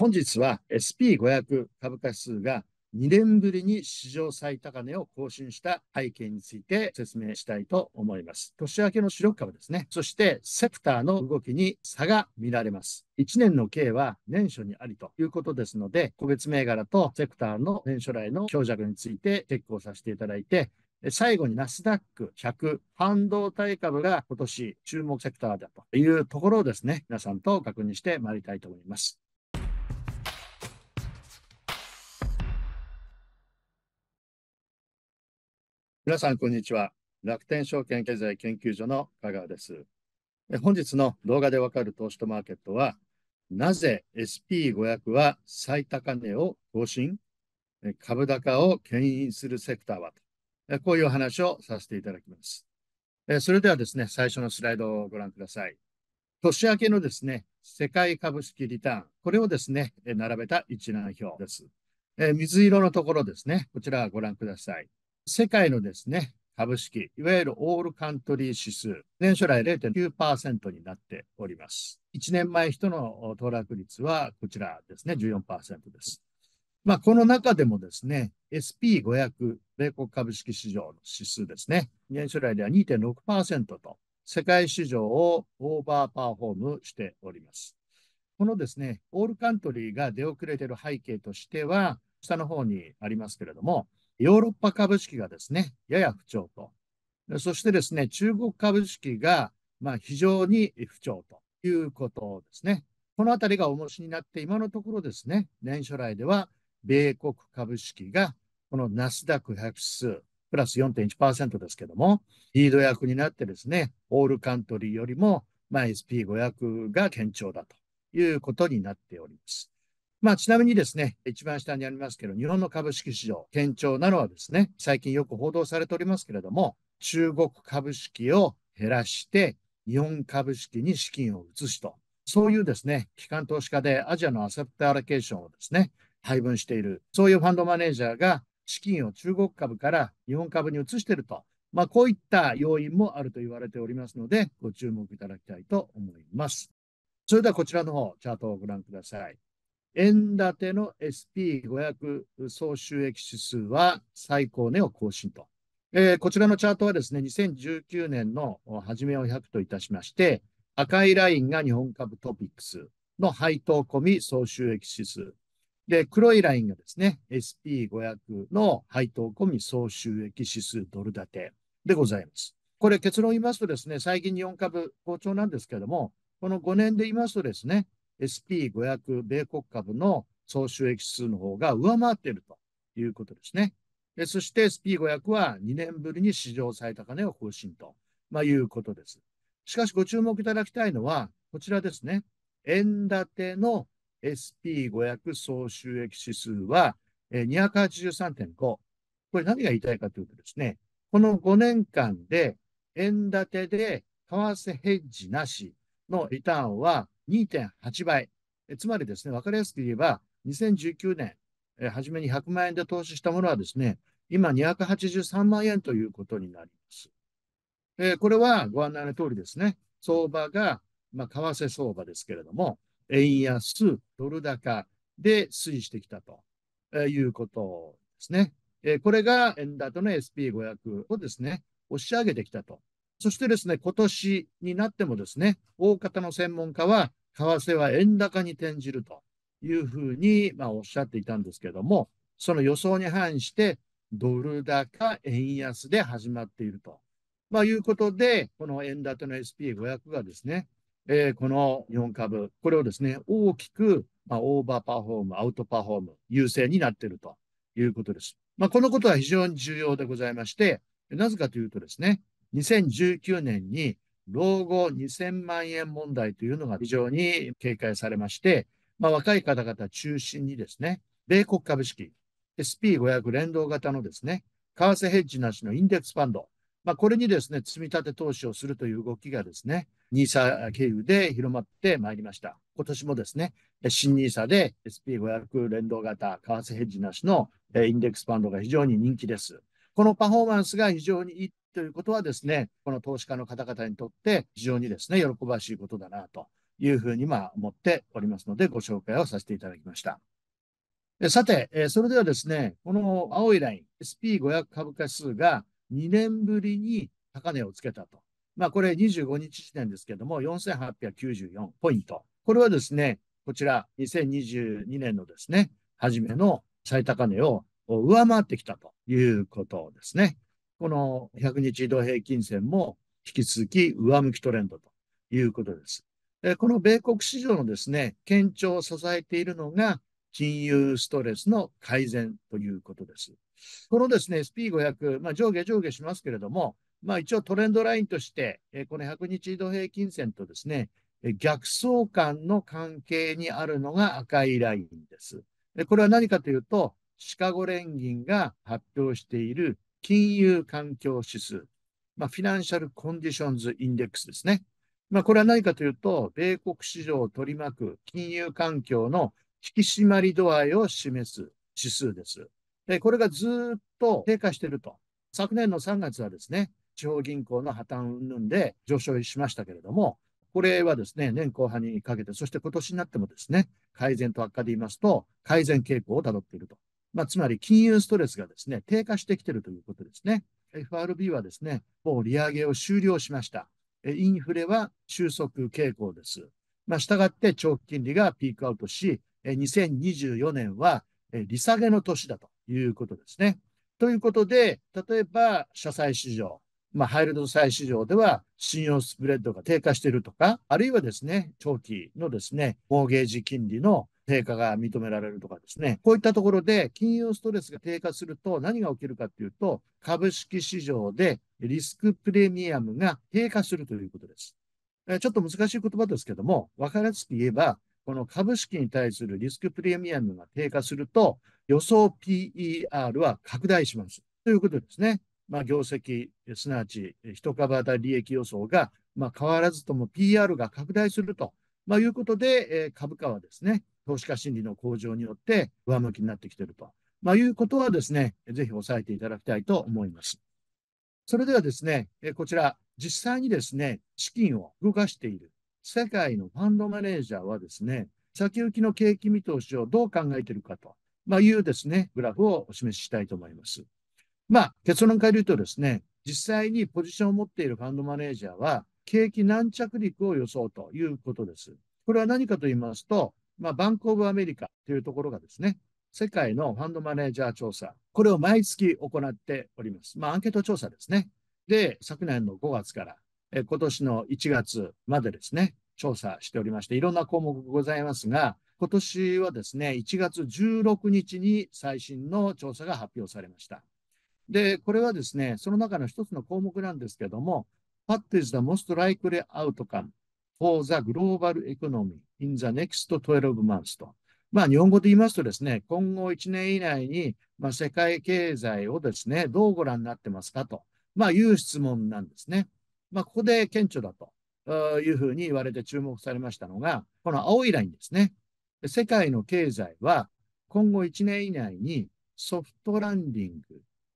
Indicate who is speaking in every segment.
Speaker 1: 本日は SP500 株価指数が2年ぶりに史上最高値を更新した背景について説明したいと思います。年明けの主力株ですね。そしてセクターの動きに差が見られます。1年の計は年初にありということですので、個別銘柄とセクターの年初来の強弱についてチェックをさせていただいて、最後にナスダック100、半導体株が今年注目セクターだというところをですね、皆さんと確認してまいりたいと思います。皆さん、こんにちは。楽天証券経済研究所の香川です。本日の動画でわかる投資とマーケットは、なぜ SP500 は最高値を更新株高を牽引するセクターはとこういう話をさせていただきます。それではですね、最初のスライドをご覧ください。年明けのですね、世界株式リターン、これをですね、並べた一覧表です。水色のところですね、こちらご覧ください。世界のですね、株式、いわゆるオールカントリー指数、年初来0.9%になっております。1年前人の騰落率はこちらですね、14%です。まあ、この中でもですね、SP500、米国株式市場の指数ですね、年初来では2.6%と、世界市場をオーバーパーフォームしております。このですね、オールカントリーが出遅れている背景としては、下の方にありますけれども、ヨーロッパ株式がですね、やや不調と。そしてですね、中国株式が、まあ、非常に不調ということですね。このあたりが重しになって、今のところですね、年初来では、米国株式が、このナスダック100数、プラス4.1%ですけども、リード役になってですね、オールカントリーよりも、まあ、SP500 が堅調だということになっております。まあ、ちなみにですね、一番下にありますけど、日本の株式市場、堅調なのはですね、最近よく報道されておりますけれども、中国株式を減らして、日本株式に資金を移すと、そういうですね、機関投資家でアジアのアセプトアロケーションをですね、配分している、そういうファンドマネージャーが資金を中国株から日本株に移していると、まあ、こういった要因もあると言われておりますので、ご注目いただきたいと思います。それではこちらの方、チャートをご覧ください。円建ての SP500 総収益指数は最高値を更新と。えー、こちらのチャートはですね、2019年の初めを100といたしまして、赤いラインが日本株トピックスの配当込み総収益指数。で、黒いラインがですね、SP500 の配当込み総収益指数ドル建てでございます。これ結論を言いますとですね、最近日本株好調なんですけれども、この5年で言いますとですね、SP500 米国株の総収益指数の方が上回っているということですね。そして SP500 は2年ぶりに史上最高値を更新と、まあ、いうことです。しかしご注目いただきたいのは、こちらですね。円建ての SP500 総収益指数は283.5。これ何が言いたいかというとですね、この5年間で円建てで為替ヘッジなしのリターンは2.8倍。つまりですね、分かりやすく言えば、2019年、えー、初めに100万円で投資したものはですね、今283万円ということになります。えー、これはご案内の通りですね、相場が、まあ、為替相場ですけれども、円安、ドル高で推移してきたと、えー、いうことですね。えー、これが円高の SP500 をですね、押し上げてきたとそしてですね、今年になってもですね、大方の専門家は、為替は円高に転じるというふうに、まあ、おっしゃっていたんですけども、その予想に反して、ドル高、円安で始まっていると、まあ、いうことで、この円建ての SP500 がですね、えー、この日本株、これをですね、大きく、まあ、オーバーパフォーム、アウトパフォーム、優勢になっているということです。まあ、このことは非常に重要でございまして、なぜかというとですね、2019年に老後2000万円問題というのが非常に警戒されまして、まあ、若い方々中心にですね、米国株式、SP500 連動型のですね、為替ヘッジなしのインデックスファンド、まあ、これにですね、積み立て投資をするという動きがですね、NISA 経由で広まってまいりました。今年もですね、新 NISA で SP500 連動型、為替ヘッジなしのインデックスファンドが非常に人気です。このパフォーマンスが非常にいいということはですね、この投資家の方々にとって非常にですね、喜ばしいことだなというふうにま思っておりますので、ご紹介をさせていただきました。さて、それではですね、この青いライン、SP500 株価指数が2年ぶりに高値をつけたと。まあ、これ25日時点ですけども、4894ポイント。これはですね、こちら、2022年のですね、初めの最高値を上回ってきたということですね。この100日移動平均線も引き続き上向きトレンドということです。でこの米国市場のですね、堅調を支えているのが、金融ストレスの改善ということです。このですね、SP500、まあ、上下上下しますけれども、まあ、一応トレンドラインとして、この100日移動平均線とですね、逆相関の関係にあるのが赤いラインです。これは何かというと、シカゴ連銀が発表している金融環境指数、まあ、フィナンシャルコンディションズインデックスですね。まあ、これは何かというと、米国市場を取り巻く金融環境の引き締まり度合いを示す指数です。でこれがずっと低下していると。昨年の3月はですね、地方銀行の破綻云々で上昇しましたけれども、これはですね、年後半にかけて、そして今年になってもですね、改善と悪化で言いますと、改善傾向をたどっていると。まあ、つまり金融ストレスがですね、低下してきてるということですね。FRB はですね、もう利上げを終了しました。インフレは収束傾向です。まあ、従って長期金利がピークアウトし、2024年は利下げの年だということですね。ということで、例えば、社債市場、まあ、ハイルド債市場では信用スプレッドが低下しているとか、あるいはですね、長期のですね、モーゲージ金利の低下が認められるとかですね、こういったところで金融ストレスが低下すると何が起きるかっていうと、株式市場でリスクプレミアムが低下するということです。ちょっと難しい言葉ですけども、分かりやすく言えば、この株式に対するリスクプレミアムが低下すると、予想 PER は拡大します。ということですね。まあ、業績、すなわち、一株当たり利益予想が、まあ、変わらずとも PR が拡大すると、まあ、いうことで、え株価はですね、投資家心理の向上によって上向きになってきていると、まあ、いうことはですね、ぜひ押さえていただきたいと思います。それではですね、こちら、実際にですね、資金を動かしている世界のファンドマネージャーはですね、先行きの景気見通しをどう考えているかと、まあ、いうですね、グラフをお示ししたいと思います。まあ、結論から言うとですね、実際にポジションを持っているファンドマネージャーは、景気軟着陸を予想ということです。これは何かと言いますと、まあ、バンク・オブ・アメリカというところがですね、世界のファンドマネージャー調査、これを毎月行っております。まあ、アンケート調査ですね。で、昨年の5月から、え今年の1月までですね、調査しておりまして、いろんな項目ございますが、今年はですね、1月16日に最新の調査が発表されました。で、これはですね、その中の一つの項目なんですけども、What is the most likely outcome for the global economy in the next 12 months と。まあ、日本語で言いますとですね、今後1年以内に、まあ、世界経済をですね、どうご覧になってますかと、まあ、いう質問なんですね。まあ、ここで顕著だというふうに言われて注目されましたのが、この青いラインですね。世界の経済は今後1年以内にソフトランディング、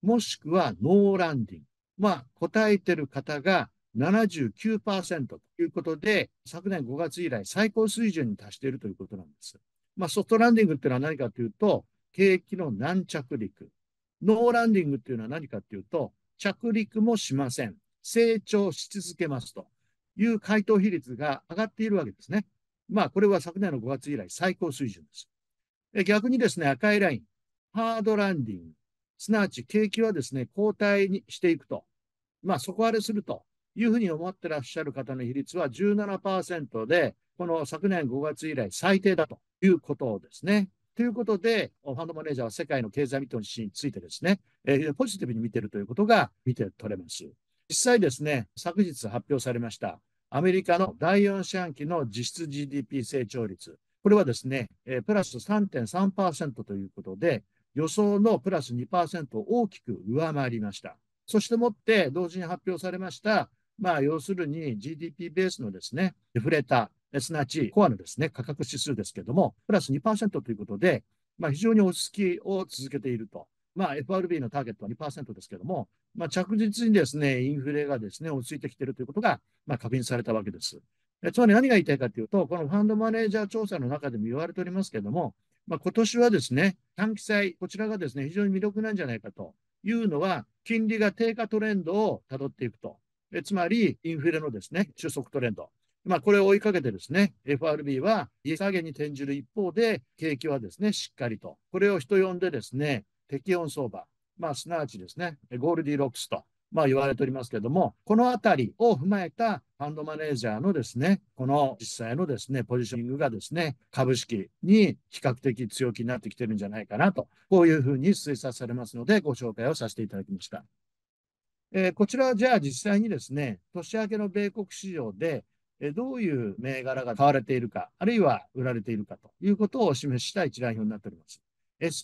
Speaker 1: もしくはノーランディング。まあ、答えてる方が79%ということで、昨年5月以来最高水準に達しているということなんです。まあ、ソフトランディングっていうのは何かというと、景気の軟着陸。ノーランディングっていうのは何かというと、着陸もしません。成長し続けますという回答比率が上がっているわけですね。まあ、これは昨年の5月以来最高水準です。逆にですね、赤いライン、ハードランディング、すなわち景気はですね、後退にしていくと。まあ、底あれするというふうに思ってらっしゃる方の比率は17%で、この昨年5月以来最低だということですね。ということで、ファンドマネージャーは世界の経済見通しについてですね、えー、ポジティブに見てるということが見て取れます。実際ですね、昨日発表されました、アメリカの第4四半期の実質 GDP 成長率、これはですね、えー、プラス3.3%ということで、予想のプラス2%を大きく上回りました。そしてもって同時に発表されましたまあ、要するに GDP ベースのですね、デフレーター、すなわちコアのですね、価格指数ですけども、プラス2%ということで、まあ、非常に落ち着きを続けていると。まあ、FRB のターゲットは2%ですけども、まあ、着実にですね、インフレがですね、落ち着いてきているということが、まあ、確認されたわけです。つまり何が言いたいかというと、このファンドマネージャー調査の中でも言われておりますけれども、まあ、今年はですね、短期債、こちらがですね、非常に魅力なんじゃないかというのは、金利が低下トレンドをたどっていくと。えつまり、インフレのですね、収束トレンド。まあ、これを追いかけてですね、FRB は利下げに転じる一方で、景気はですね、しっかりと。これを人呼んでですね、適温相場。まあ、すなわちですね、ゴールディロックスと、まあ、言われておりますけれども、このあたりを踏まえたファンドマネージャーのですね、この実際のですね、ポジショニングがですね、株式に比較的強気になってきてるんじゃないかなと、こういうふうに推察されますので、ご紹介をさせていただきました。えー、こちら、はじゃあ実際にですね、年明けの米国市場で、えー、どういう銘柄が買われているか、あるいは売られているかということをお示しした一覧表になっております。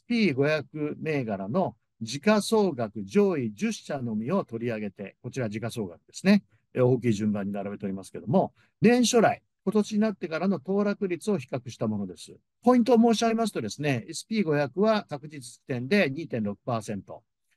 Speaker 1: SP500 銘柄の時価総額上位10社のみを取り上げて、こちら時価総額ですね、えー、大きい順番に並べておりますけれども、年初来、今年になってからの騰落率を比較したものです。ポイントを申し上げますとですね、SP500 は確実時点で2.6%、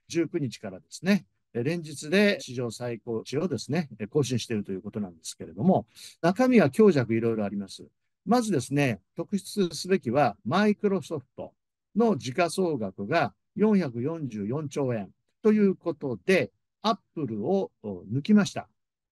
Speaker 1: 19日からですね、連日で史上最高値をですね、更新しているということなんですけれども、中身は強弱いろいろあります。まずですね、特筆すべきは、マイクロソフトの時価総額が444兆円ということで、アップルを抜きました。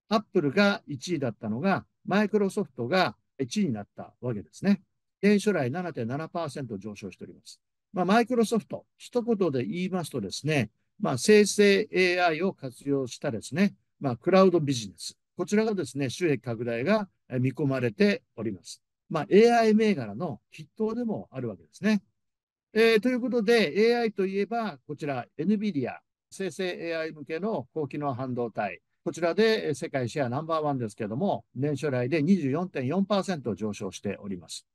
Speaker 1: アップルが1位だったのが、マイクロソフトが1位になったわけですね。年初来7.7%上昇しております。まあ、マイクロソフト、一言で言いますとですね、まあ、生成 AI を活用したですね、まあ、クラウドビジネス。こちらがですね、収益拡大が見込まれております。まあ、AI 銘柄の筆頭でもあるわけですね。えー、ということで、AI といえば、こちら、NVIDIA、生成 AI 向けの高機能半導体。こちらで世界シェアナンバーワンですけれども、年初来で24.4%上昇しております。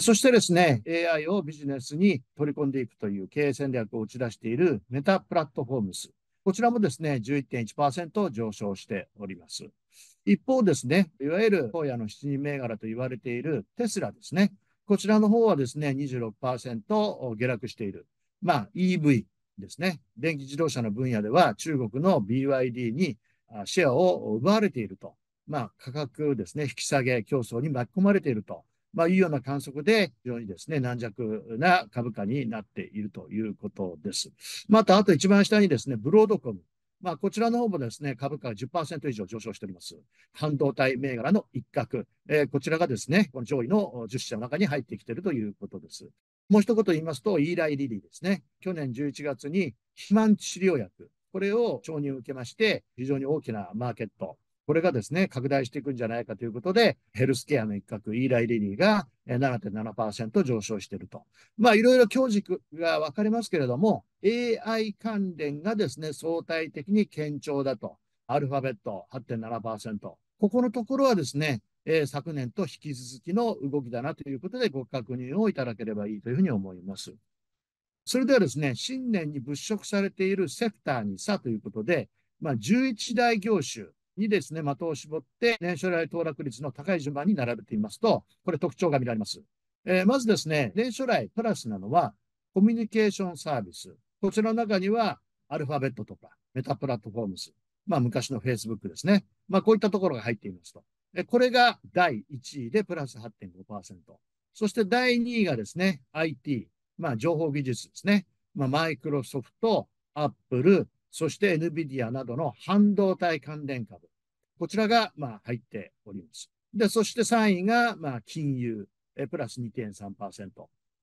Speaker 1: そしてですね、AI をビジネスに取り込んでいくという経営戦略を打ち出しているメタプラットフォームス。こちらもですね、11.1%上昇しております。一方ですね、いわゆる荒野の七人銘柄と言われているテスラですね。こちらの方はですね、26%下落している。まあ EV ですね。電気自動車の分野では中国の BYD にシェアを奪われていると。まあ価格ですね、引き下げ競争に巻き込まれているとまあ、いうような観測で、非常にですね、軟弱な株価になっているということです。また、あと一番下にですね、ブロードコム。まあ、こちらの方もですね、株価が10%以上上昇しております。半導体銘柄の一角。えー、こちらがですね、この上位の10社の中に入ってきているということです。もう一言言いますと、イーライ・リリーですね。去年11月に肥満治療薬、これを承認を受けまして、非常に大きなマーケット、これがですね、拡大していくんじゃないかということで、ヘルスケアの一角、イーライ・リリーが7.7%上昇していると。まあ、いろいろ強軸が分かりますけれども、AI 関連がですね、相対的に堅調だと。アルファベット8.7%。ここのところはですね、えー、昨年と引き続きの動きだなということで、ご確認をいただければいいというふうに思います。それではですね、新年に物色されているセクターに差ということで、まあ、11大業種、にですね、的を絞って、年初来騰落率の高い順番に並べてみますと、これ特徴が見られます。えー、まずですね、年初来プラスなのは、コミュニケーションサービス。こちらの中には、アルファベットとか、メタプラットフォームス、まあ昔の Facebook ですね。まあこういったところが入っていますと。えこれが第1位でプラス8.5%。そして第2位がですね、IT、まあ情報技術ですね。まあマイクロソフト、アップル、そして NVIDIA などの半導体関連株。こちらが、ま入っております。で、そして3位が、ま金融、えプラス2.3%。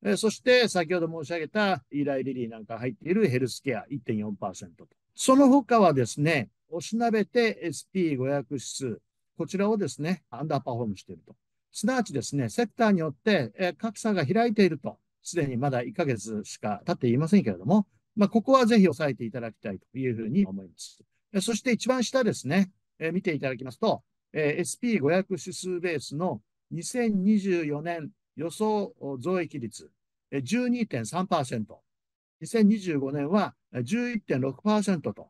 Speaker 1: えそして、先ほど申し上げた、イライリリーなんか入っているヘルスケア1.4%と。その他はですね、おしなべて SP500 指数、こちらをですね、アンダーパフォームしていると。すなわちですね、セクターによって、え格差が開いていると。すでにまだ1ヶ月しか経っていませんけれども、まあ、ここはぜひ押さえていただきたいというふうに思います。そして一番下ですね、えー、見ていただきますと、えー、SP500 指数ベースの2024年予想増益率12.3%、2025年は11.6%と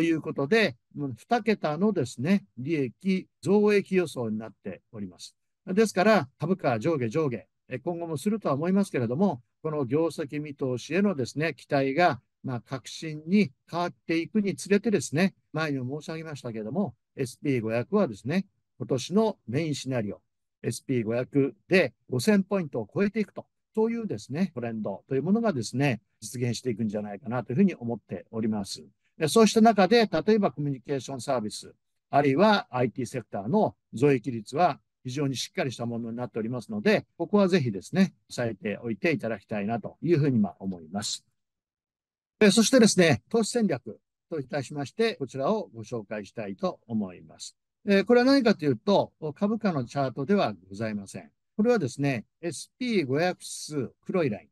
Speaker 1: いうことで、2桁のですね、利益増益予想になっております。ですから、株価上下上下今後もするとは思いますけれども、この業績見通しへのですね、期待が、まあ、革新に変わっていくにつれてですね、前にも申し上げましたけれども、SP500 はですね、今年のメインシナリオ、SP500 で5000ポイントを超えていくと、そういうですね、トレンドというものがですね、実現していくんじゃないかなというふうに思っております。そうした中で、例えばコミュニケーションサービス、あるいは IT セクターの増益率は非常にしっかりしたものになっておりますので、ここはぜひですね、押さえておいていただきたいなというふうにま思います。そしてですね、投資戦略といたしまして、こちらをご紹介したいと思います。これは何かというと、株価のチャートではございません。これはですね、SP500 数、黒いライ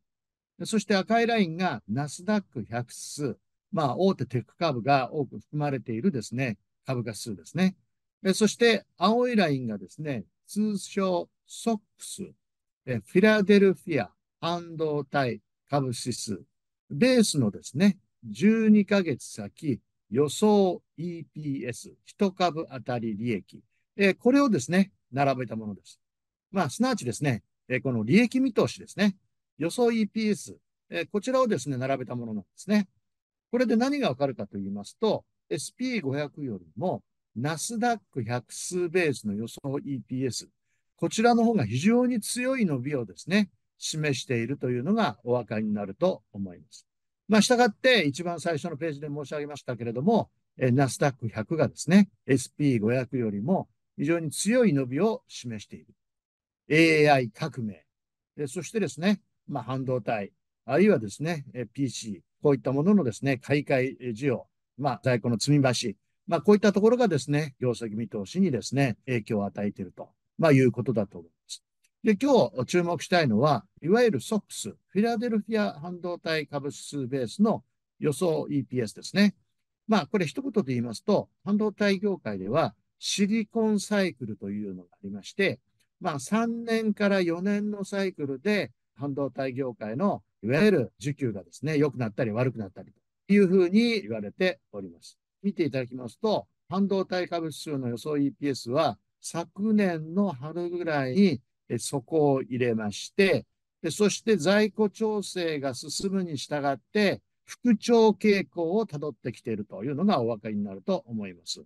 Speaker 1: ン。そして赤いラインがナスダック100数。まあ、大手テック株が多く含まれているですね、株価指数ですね。えそして、青いラインがですね、通称ソックえフィラデルフィア半導体株指数、ベースのですね、12ヶ月先予想 EPS、一株当たり利益、えこれをですね、並べたものです。まあ、すなわちですね、えこの利益見通しですね、予想 EPS、えこちらをですね、並べたものなんですね。これで何がわかるかと言いますと、SP500 よりもナスダック100数ベースの予想 EPS、こちらの方が非常に強い伸びをですね、示しているというのがお分かりになると思います。まあ、したがって一番最初のページで申し上げましたけれども、ナスダック100がですね、SP500 よりも非常に強い伸びを示している。AI 革命。そしてですね、まあ、半導体、あるいはですね、PC、こういったもののですね、買い替え需要、まあ、在庫の積み増し、まあ、こういったところがですね、業績見通しにですね、影響を与えていると、まあ、いうことだと思います。で、今日注目したいのは、いわゆる SOX、フィラデルフィア半導体株指数ベースの予想 EPS ですね。まあ、これ一言で言いますと、半導体業界ではシリコンサイクルというのがありまして、まあ、3年から4年のサイクルで、半導体業界のいわゆる需給がですね、良くなったり悪くなったりというふうに言われております。見ていただきますと、半導体株指数の予想 EPS は、昨年の春ぐらいに底を入れまして、でそして在庫調整が進むに従って、復調傾向をたどってきているというのがお分かりになると思います。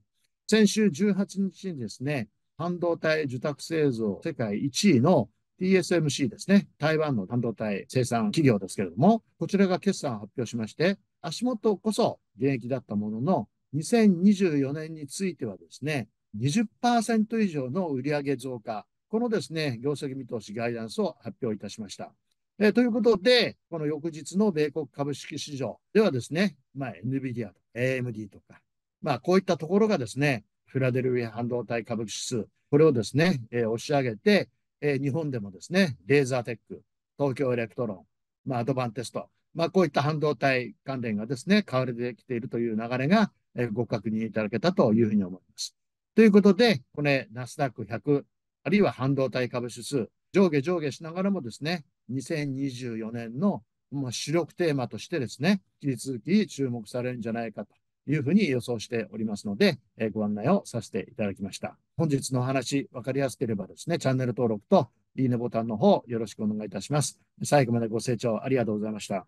Speaker 1: 先週18日にですね、半導体受託製造世界1位の TSMC ですね、台湾の半導体生産企業ですけれども、こちらが決算を発表しまして、足元こそ現役だったものの、2024年についてはですね、20%以上の売上増加、このですね、業績見通しガイダンスを発表いたしました。えということで、この翌日の米国株式市場ではですね、まあ、NVIDIA と AMD とか、まあ、こういったところがですね、フィラデルフィア半導体株式指数、これをですね、えー、押し上げて、えー、日本でもですね、レーザーテック、東京エレクトロン、まあ、アドバンテスト、まあ、こういった半導体関連がですね、買われてきているという流れがえご確認いただけたというふうに思います。ということで、これ、ナスダック100、あるいは半導体株指数、上下上下しながらもですね、2024年のま主力テーマとしてですね、引き続き注目されるんじゃないかというふうに予想しておりますので、えご案内をさせていただきました。本日のお話、分かりやすければですね、チャンネル登録といいねボタンの方、よろしくお願いいたします。最後までご清聴ありがとうございました。